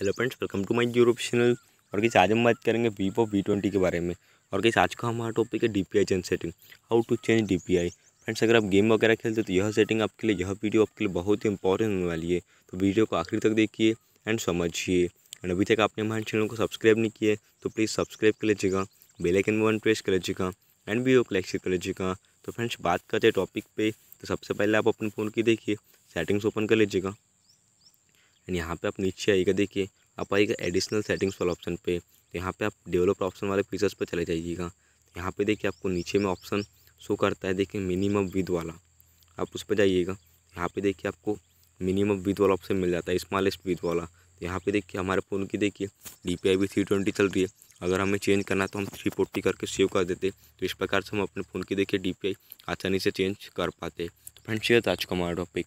hello friends welcome to my यूरोप channel और किस आज हम बात करेंगे वीवो वी ट्वेंटी के बारे में और किस आज का हमारा टॉपिक है DPI change setting how to change DPI friends अगर आप गेम वगैरह खेलते हो तो यह सेटिंग आपके लिए यह वीडियो आपके लिए बहुत ही इंपॉर्टेंट होने वाली है तो वीडियो को आखिर तक देखिए एंड समझिए एंड अभी तक आपने हमारे चैनल को सब्सक्राइब नहीं किया तो प्लीज़ सब्सक्राइब कर लीजिएगा बेलाइकन वन प्रेस कर लीजिएगा एंड वीडियो को लाइक कर लीजिएगा तो फ्रेंड्स बात करते हैं टॉपिक पे तो सबसे पहले आप अपने फ़ोन की देखिए सेटिंग्स ओपन कर लीजिएगा एंड यहाँ पे आप नीचे आइएगा देखिए आप आइएगा एडिशनल सेटिंग्स वाला ऑप्शन पे तो यहाँ पे आप डेवलपर ऑप्शन वाले फीचर्स पे चले जाइएगा यहाँ पे देखिए आपको नीचे में ऑप्शन शो करता है देखिए मिनिमम विद वाला आप उस पर जाइएगा यहाँ पे देखिए आपको मिनिमम विद वाला ऑप्शन मिल जाता है स्मॉलेस्ट विद वाला तो यहाँ पे देखिए हमारे फ़ोन की देखिए डी पी आई भी थ्री ट्वेंटी चल रही है अगर हमें चेंज करना तो हम थ्री फोर्टी करके सेव कर देते तो इस प्रकार से हम अपने फ़ोन की देखिए डी पी आई आसानी से चेंज कर पाते तो फ्रेंड्स ये आज का हमारा टॉपिक